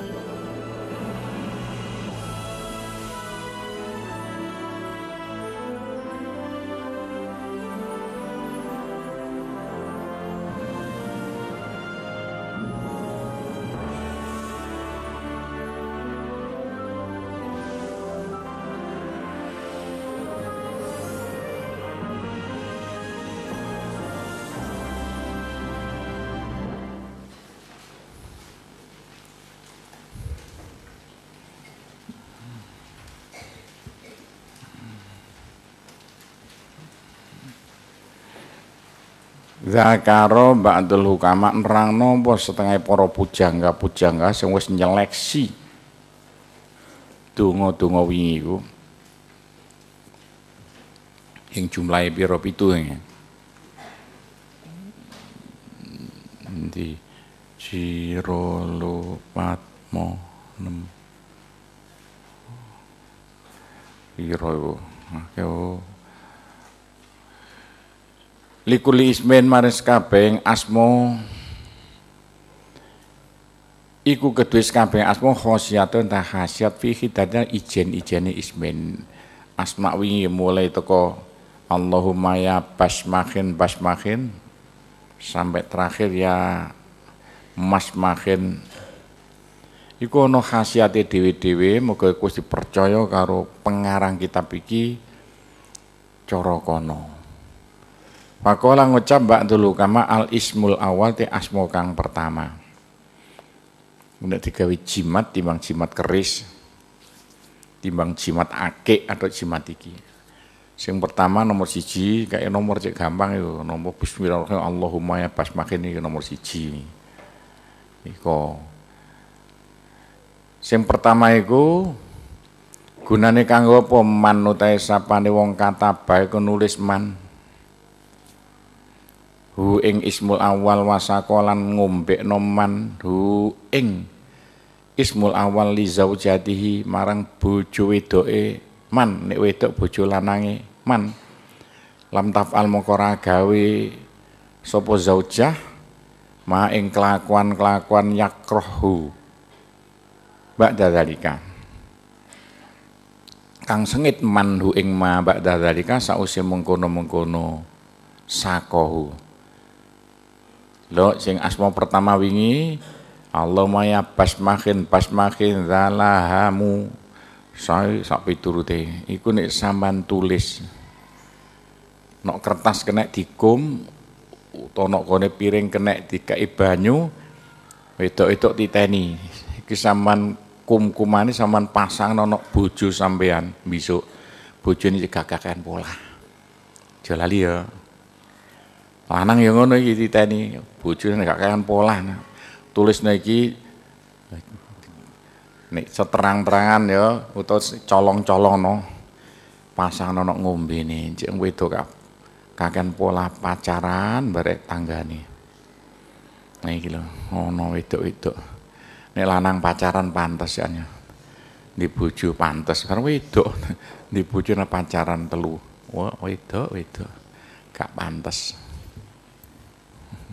Thank you. Zakaro ba'dul hukama nerang nopo setengah poro pujangga-pujangga sing wis nyeleksi donga-donga wingi iku. Yang jumlahnya pira pitu ya. Endi Jiro Lupatmo 6. Jiro iku. Akeh oh likuli ismen maris kabeng asmo iku kedua kabeng asmo khosiatun tak khasiat fi hidayah ijen ijeni ismen asma wingi mulai toko Allahumma ya basmakin basmakin sampai terakhir ya masmakin iku ana khasiate dewi dewi muga Gusti percaya karo pengarang kitab iki coro kono Pakola ngucap bak dulu kama al ismul awal ti asmo kang pertama. Kemudian tiga jimat timbang jimat keris. Timbang jimat ake atau jimat iki. Sing pertama nomor siji, kayak nomor cek gampang yo, nomor bismillahirrahmanirrahim Allahumma ya pas makin ini nomor siji. Iko. Sing pertama iku gunane kanggo apa man sapane wong kata bae nulis man hu ing ismul awal wasakolan ngombe noman hu ing ismul awal li zaujatihi marang bojo wedoke man nek wedok bojo lanange man lam tafal moko gawe sopo zaujah ma ing kelakuan-kelakuan yakrohu ba'da dalika kang sengit manhu ing ma ba'da dalika sausi mengkono-mengkono sakohu Lo sing asma pertama wingi Allahumma ya pas makin zalahamu saya sak piturute iku nek sampean tulis nok kertas kena dikum utawa nok kone piring kena dikai banyu wedok-wedok titeni iki kum kumani sampean pasang nok bojo sampean besok bojone cegah kakean pola jalali ya Lanang yang ngono iki titeni, bojone gak pola polah. Tulis niki nek seterang-terangan ya utawa colong colong no, Pasang nonok ngombe nih, cek kakak yang pola pacaran barek tangga nih, iki oh ono itu itu, nih lanang pacaran pantas ya. Di pantas, pantas karena itu di bojo pacaran telu. Wah, itu itu, kak pantas.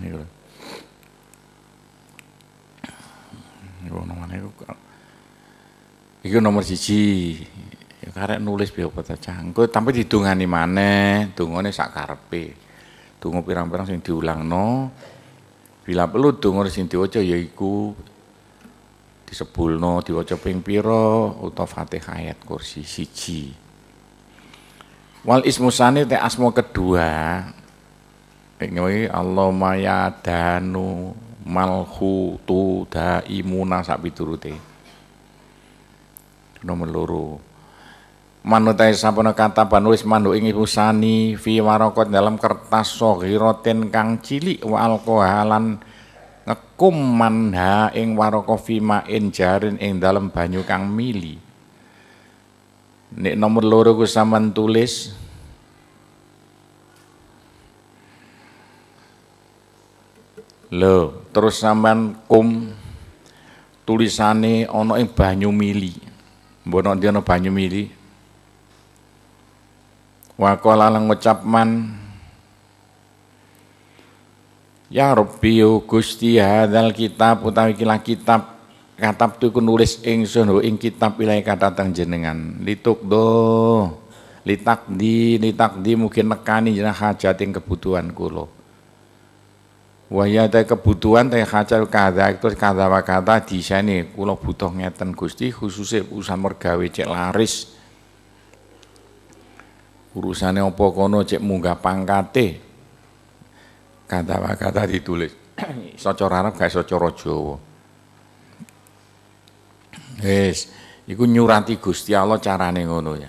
Gitu. Yo nomane iku iku nomor siji. Ya karek nulis biar kota cangkut tapi didungani maneh, dungane sak karepe. Dungo pirang-pirang sing diulangno. Bila perlu dungo sing diwaca ya iku disebulno diwaca ping pira utawa Fatihah ayat kursi siji. Wal sani te asmo kedua ini Allah maya danu malhu tu daimuna sak rute Nomor loro. Manut sampun kata panulis mandu ingi husani fi warokot dalam kertas sohiroten kang cilik wa alkohalan ngekum manha ing waraka fi main jarin ing dalam banyu kang mili. Nek nomor loro ku saman tulis Lho, terus sampean kum tulisane ono ing Banyumili. Mbono ndi ana Banyumili? Waqala lan ngucap man Ya Rabbi ya Gusti hadzal kitab utawi kila kitab katab tu nulis ingsun ing kitab ilahi katatang jenengan lituk do litakdi di mungkin nekani jeneng hajat ing kebutuhan kula Wahya ta kebutuhan ta kacal kada terus kada kata di sini. kula butuh ngeten Gusti khususnya urusan mergawe cek laris. urusannya opo kono cek munggah pangkate. Kada wa kada ditulis. iso cara Arab gak iso Jawa. Wis, nyurati Gusti Allah carane ngono ya.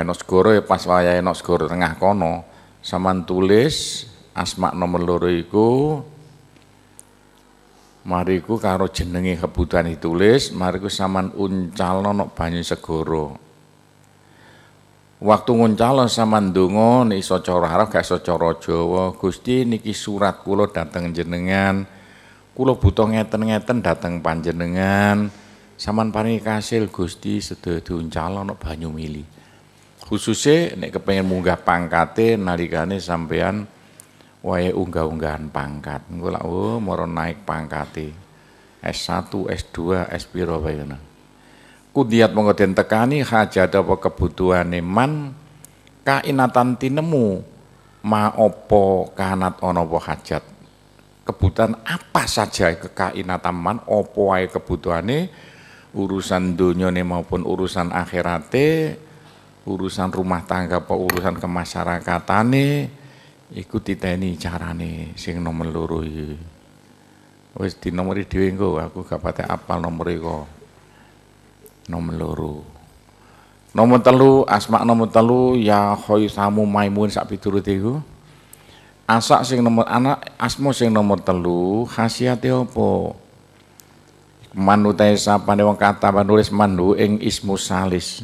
Enosgoro ya pas wayahe Enosgoro tengah kono. Saman tulis asma nomor loro iku mariku karo jenenge kebutuhan ditulis mariku saman uncal nono banyu segoro waktu nguncal saman donga iso cara Arab gak iso cara Gusti niki surat kulo dateng jenengan kula butuh ngeten-ngeten dateng panjenengan saman paringi kasil Gusti sedaya diuncal nono banyu mili Khususnya nek kepengen munggah pangkate nalikane sampean wae unggah-unggahan pangkat. Engko lak oh moro naik pangkate. S1, S2, S piro wae Kudiat monggo den tekani hajat apa kebutuhane man kainatan tinemu ma opo kanat ono apa hajat. Kebutuhan apa saja kekainatan man opo wae kebutuhane urusan dunyane maupun urusan akhirate urusan rumah tangga apa urusan kemasyarakatan nih iku titeni carane sing nomor loro iki wis nomor dhewe engko aku gak patek apal nomor kok nomor loro nomor telu asma nomor telu ya samu maimun sak piturute iku asak sing nomor anak asmo sing nomor telu khasiate apa manutai tesa wong kata nulis mandu ing ismu salis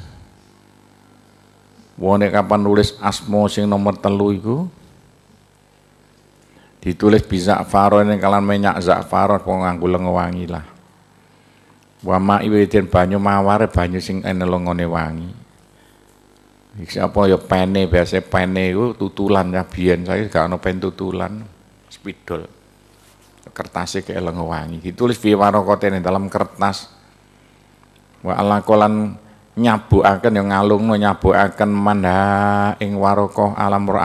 Wong kapan nulis asmo sing nomor telu iku ditulis bisa faro ini kalan minyak zakfaron wong nganggo wangi lah. Wama ma'i witin banyu mawar banyu sing ene lengone wangi. Iki apa ya pene biasa pene itu tutulan ya biyen saya gak ono pen tutulan spidol. Kertasnya kayak wangi. ditulis kote ini dalam kertas. Wa alakolan akan nyabukaken ya ngalungno akan manha ing warokoh alam yang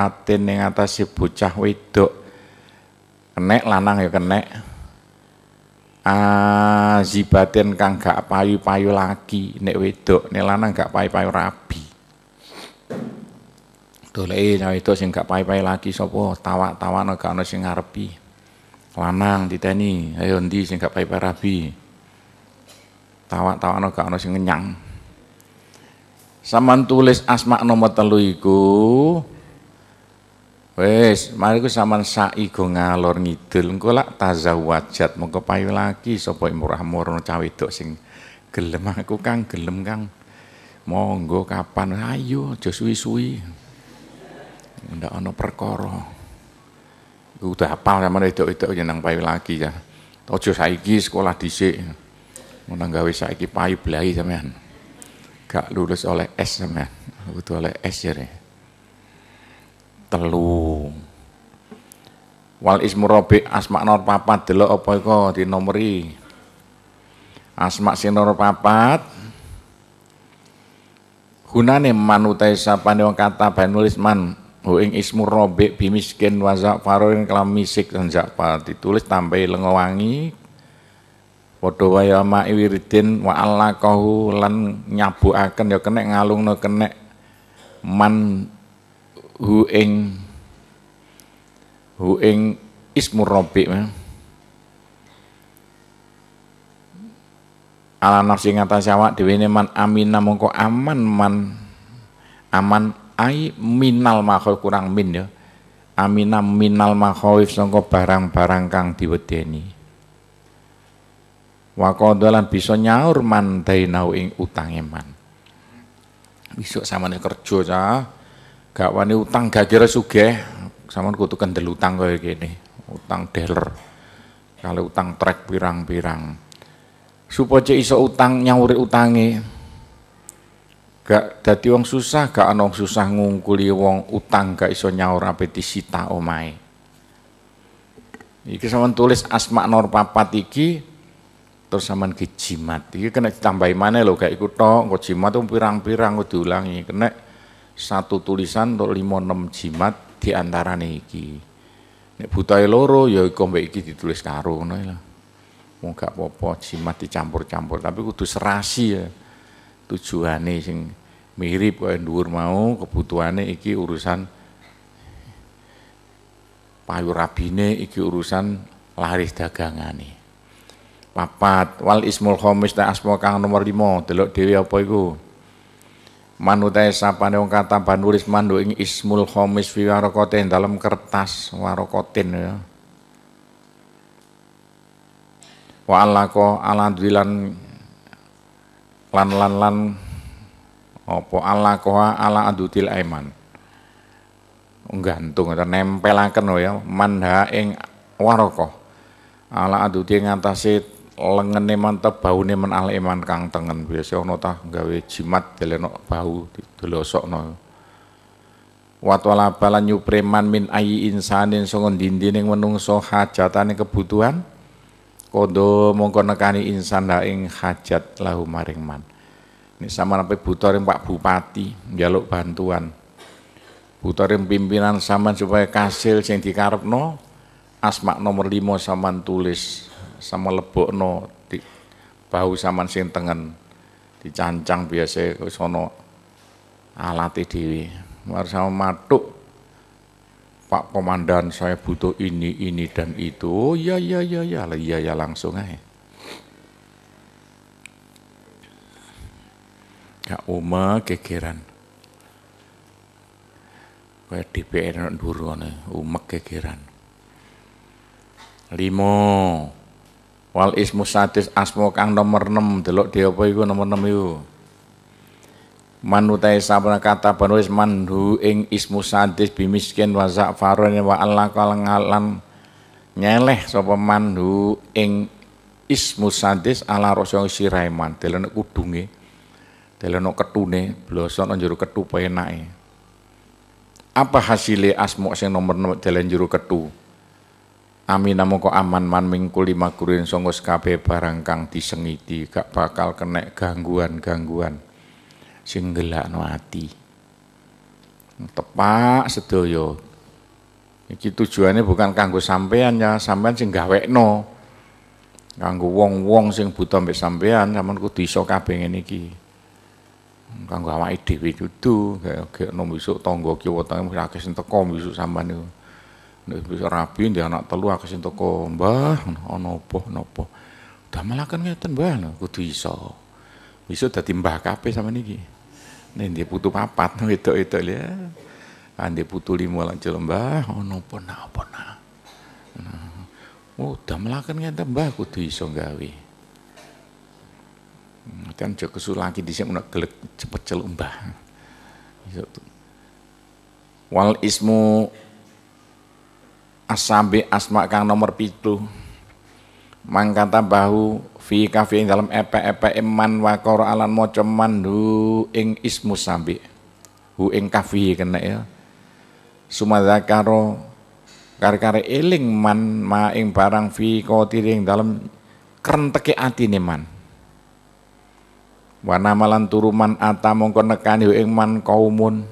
atas atase bocah wedok kenek lanang ya kenek azibatin kang gak payu-payu lagi, nek wedok nek lanang gak payu-payu rabi doleke cah wedok sing gak payu-payu lagi, sapa tawa tawakno gak ana sing ngarepi lanang tani ayo ndi sing gak payu-payu rabi tawa tawakno gak ana sing ngenyang Saman tulis asma nomor telu iku. Wes, mari ku sa'i go ngalor ngidul engko lak tazawajat mengko payu lagi sapa murah murno cah wedok sing gelem aku Kang gelem Kang. Monggo kapan ayo aja suwi-suwi. Ndak ana perkara. Iku udah hafal sampean wedok-wedok nyenang ya payu lagi ya. Aja saiki sekolah dhisik. Menang gawe saiki payu blahi sampean gak lulus oleh S sampean. Butuh oleh S jare. Ya, Telu. Wal ismu robi asma nor papat delok apa di nomori. Asma sinur papat gunane manutai sapane wong kata penulis man Huing ismu robek bimiskin waza faroin kelam misik dan zakfar ditulis tambah lengowangi Padha wae amai wiridin wa allaqahu lan nyabukaken ya kenek ngalungno kenek man hu ing hu ing ismu rabbi ala nafsi ngata awak dhewe ne man amina mongko aman man aman ai minal makhluk kurang min ya amina minal makhaif sangka barang-barang kang diwedeni wakodolan bisa nyaur man dainau ing utange man sama nih kerja ca gak wani utang gak kira sama sampean kudu kendel utang kayak gini utang dealer kalau utang trek pirang-pirang supaya iso utang nyauri utangi, gak dadi wong susah gak anong susah ngungkuli wong utang gak iso nyaur ape disita omahe iki sama tulis asma nur papat iki terus saman ke jimat iki kena ditambahi mana lo gak ikut toh kok jimat tuh pirang-pirang kudu diulangi kena satu tulisan untuk enam cimat jimat nih iki nek butai e loro ya kombe iki ditulis karo ngono e lah mau gak popo cimat jimat dicampur-campur tapi kudu serasi ya tujuannya sing mirip kau endur mau nih iki urusan payu rabine iki urusan laris dagangan nih papat wal ismul khomis ta asma kang nomor 5 delok dhewe apa iku manut sapane wong kataban nulis mandu ing ismul khomis fi warokotin dalam kertas warokotin ya wa alako aladwilan lan lan lan apa alako ala adutil aiman nggantung atau nempelaken ya manha ing warokoh ala adutil ngatasi lengene mantep baune men aleman kang tengen biasa ana ta gawe jimat deleno bahu dilosokno watwala balan nyupreman min ayi insanin sanga dindining menungso hajatane kebutuhan kondo mongko nekani insan ha ing hajat lahu maring man ini sama nape butorin Pak Bupati jaluk bantuan Butorin pimpinan saman supaya kasil sing dikarepno asmak nomor lima saman tulis sama lebok no di bau saman sing tengen dicancang biasa ke sono alati diri mar sama matuk Pak Komandan saya butuh ini, ini, dan itu. Oh ya ya ya iya, ya ya, langsung aja. Ya Uma kegeran Kaya DPR nak duru ane, umek kegeran Limo, wal ismu sadis asmo kang nomor 6 delok dhewe apa iku nomor 6 iku manutai sabana kata penulis manhu ing ismu sadis bimiskin wa za'farun wa Allah kalangalan nyeleh sapa manhu ing ismu sadis ala rasul siraiman delok kudunge delok ketune blosok njero ketu penake apa hasilnya asmo sing nomor 6 delok njero ketu Amina mongko aman man lima makurin songgos kabeh barang kang disengiti gak bakal kena gangguan-gangguan singgela gelakno ati. Tepak sedoyo Iki tujuannya bukan kanggo sampean ya, sampean sing no Kanggo wong-wong sing buta mbek sampean, sampean kudu iso ki ngene iki. Kanggo awake dhewe dudu, gak gak nom esuk tangga kiwa tangga akeh sing teko esuk sampean niku. Nek bisa rabi ndek anak telu aku sing teko Mbah ana apa napa. Damelan ngeten Mbah kudu iso. Iso dadi Mbah kabeh sama niki. Nek ndek putu papat wedok-wedok ya. Ande ah, putu limo lan Mbah ana apa nak apa nak. Oh, nah. nah, damelaken ngeten Mbah kudu iso gawe. Kan aja kesulaki dhisik ngono gelek cepet celuk Mbah. Wal ismu asambi asma kang nomor pitu mangkata bahu fi kafi ing dalam epe-epe eman wa alan mo du hu ing ismu sambi hu ing kafi kena ya karo kare-kare eling man ma ing barang fi kau ing dalam krenteke atine man wa namalan turuman ata mongko nekani ing man kaumun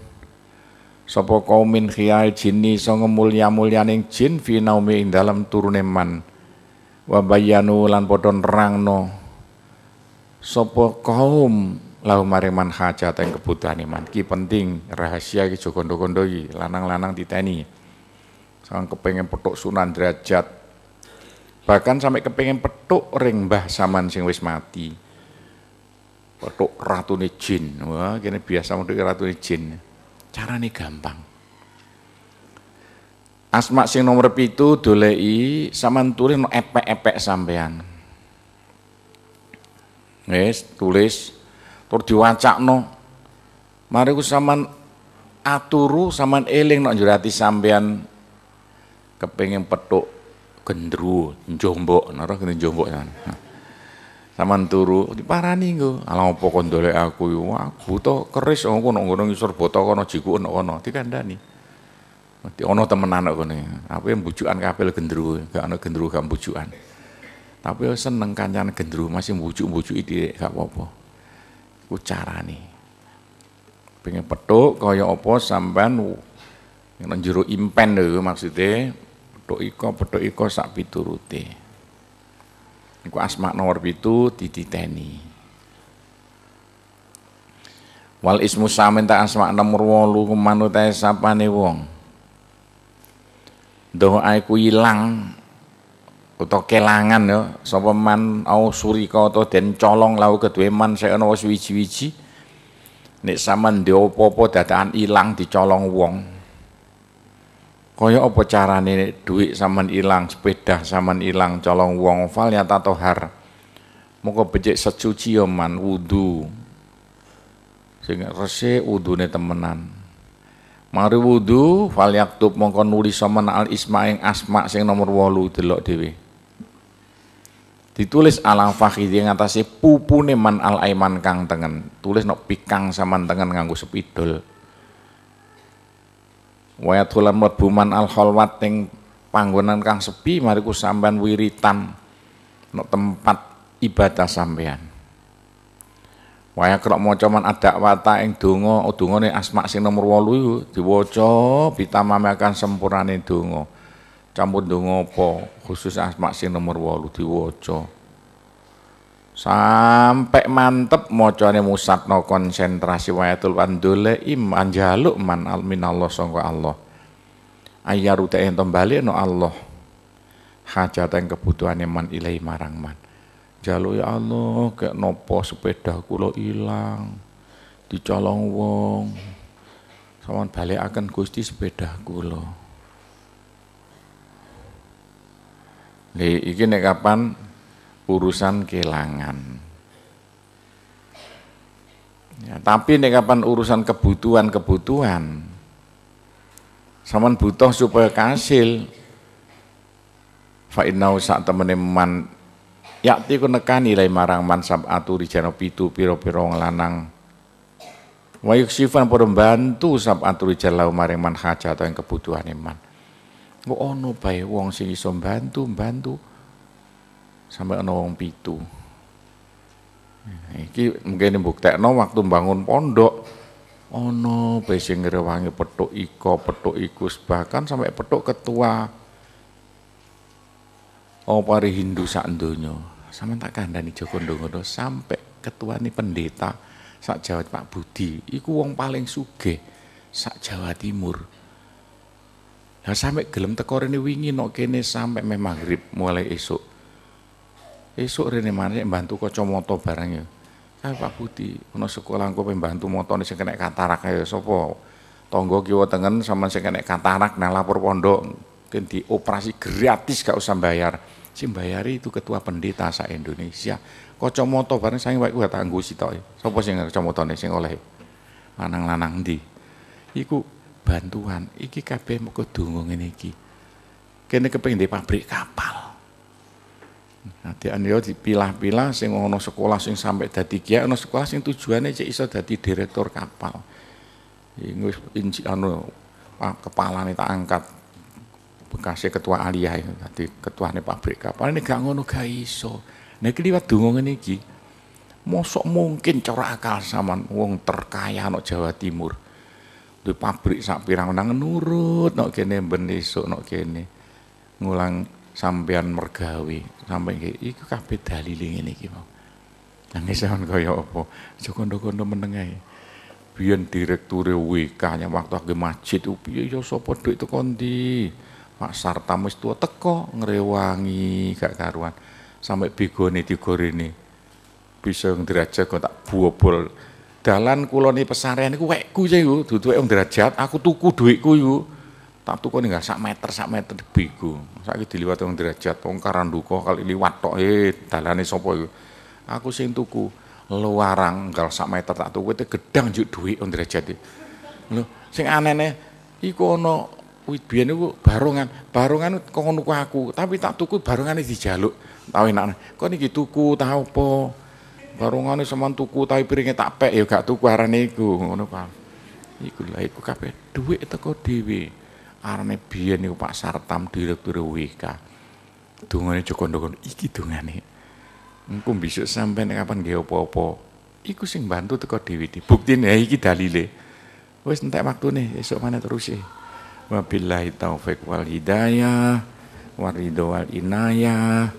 sapa kaumin khial jinni iso mulya mulyaning jin fi naumi ing dalem turune man wa bayanu lan padha nerangno sapa kaum lahu maring man hajat ing kebutuhan iman ki penting rahasia ki joko kondo-kondo iki lanang-lanang titeni sang kepengen petuk sunan derajat bahkan sampai kepengen petuk ring mbah saman sing wis mati petuk ratune jin wah kene biasa metu ratune jin Cara ini gampang. Asma sing nomor pitu dolei saman tulis no epek-epek sampean. Wis tulis tur no. Mari ku saman aturu saman eling no jurati sampean kepengin petuk gendru jombok. Naro gendru njombok sampean. Saman turu diparani nggo. Ala opo kon ndolek aku yo buta keris oh, aku nang ngono ngisor boto kono jiku ono kono dikandani. Di ono temenan anak kene. Apa yang bujukan kapil gendru, gak ono gendru gak bujukan. Tapi seneng kancan gendru masih bujuk-bujuki dhek gak apa-apa. Ku nih Pengen petuk kaya opo sampean yang jero impen lho maksudnya petuk iko petuk iko sak piturute niku asma nomor pitu dititeni wal ismu samin tak asma nomor wolu manut sapane wong doa iku ilang utawa kelangan ya sapa man au surika utawa den colong lau keduwe man sik ana wis wiji-wiji nek sampean ndek apa-apa dadakan ilang dicolong wong Kaya apa carane duit saman ilang, sepeda saman ilang, colong wong fal ya tatohar. Moko becek secuci oman, man wudu. Sing wudu wudune temenan. Mari wudu fal yaktub mongko nulis saman al isma yang asma sing nomor walu delok dewi. Ditulis ala fakhidhi pupu pupune man al aiman kang tengen. Tulis nok pikang tengan tengen sepidol. Sepidol. Wayatulan mlebu al khalwat panggonan kang sepi mariku sampean wiritan nok tempat ibadah sampean. Waya krok maca man adak wata ing donga, oh, dungane asma sing nomor 8 iku diwaca akan sempurnane donga. Campur donga po Khusus asma sing nomor 8 diwaca sampai mantep mocone musatno konsentrasi wayatul pandule im anjaluk man almin Allah sangka Allah ayar utek ento bali no Allah hajat yang kebutuhan man ilai marang man jaluk ya Allah kayak nopo sepeda kulo ilang dicolong wong sawan balik akan gusti sepeda kulo Lih, iki nek kapan urusan kelangan. Ya, tapi ini kapan urusan kebutuhan-kebutuhan, saman butuh supaya kasil. Fa innau sak temene man yakti ku nekani lai marang man sabatu rijana pitu piro-piro lanang. Wa yuksifan pada bantu sabatu rijala marang man hajat yang kebutuhan iman. Kok ono bae wong sing iso bantu, bantu sampai ana wong pitu. Iki mungkin mbuktekno waktu bangun pondok ana bae sing ngrewangi petuk iko, petuk ikus bahkan sampai petuk ketua opari Hindu sak donya. Sama tak kandhani Joko Ndongono sampai ketua ini pendeta sak Jawa Pak Budi iku wong paling sugih sak Jawa Timur. Lah sampai gelem teko rene wingi nok kene sampe meh maghrib mulai esok Esok rene bantu mbantu kacamata barang ya. Ah Pak Budi, ana sekolah engko pembantu motone yang kena katarak ya sapa? tonggo kiwa tengen sama yang kena katarak nang lapor pondok kan dioperasi gratis gak usah bayar. Si bayari itu ketua pendeta sa Indonesia. Kacamata bareng saking wae gak tanggo sitok. Ya. Sapa sing kacamatane yang oleh? Lanang-lanang di. Iku bantuan iki kabeh moko donga ngene iki. Kene kepengen di pabrik kapal nanti anyo dipilah-pilah sing ono sekolah sing sampai dadi kiai, ono sekolah sing tujuannya cek iso dadi direktur kapal. Iku inji anu nih ah, tak angkat. Bekasnya ketua aliyah itu tadi ketuane pabrik kapal ini gak ngono gak iso. Nek nah, liwat donga ini ki, Mosok mungkin cara akal sampean wong terkaya ana Jawa Timur. Duwe pabrik sak pirang nang nurut nok kene ben esuk nok kene. Ngulang sampean mergawe sampai iki kabeh dalile ngene iki mau. Nangis sampean kaya apa? Aja kondo-kondo menengae. Biyen direktur WK nya waktu ke masjid oh, piye ya sapa duit teko ndi? Pak Sartam wis tuwa teko ngrewangi gak karuan. Sampai begone digorene. Bisa derajat kok tak buobol. Dalan kula ni pesaren iku wekku sing dudu wong derajat, aku tuku dhuwitku iku tak tuku ninggal sak meter sak meter bego saiki diliwat wong derajat wong karanduka kali liwat tok eh dalane sapa iku aku sing tuku luarang enggal sak meter tak tuku te gedang njuk dhuwit wong derajat e. lho sing anene iku ana wit biyen iku barongan barongan kok nuku aku tapi tak tuku barongane dijaluk tau enak kok niki tuku ta barongan barongane sampean tuku tapi piringe tak pek ya gak tuku arane iku ngono kan iku lha iku kabeh dhuwit teko dhewe arane biyen niku Pak Sartam direktur WK. Dungane Joko Ndoko iki dungane. Engko bisa sampai kapan nggih apa-apa. Iku sing bantu teko bukti nih Buktine iki dalile. Wis entek nih, esok mana terus e. Wabillahi taufik wal hidayah waridho wal inayah.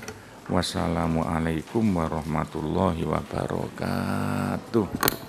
Wassalamualaikum warahmatullahi wabarakatuh.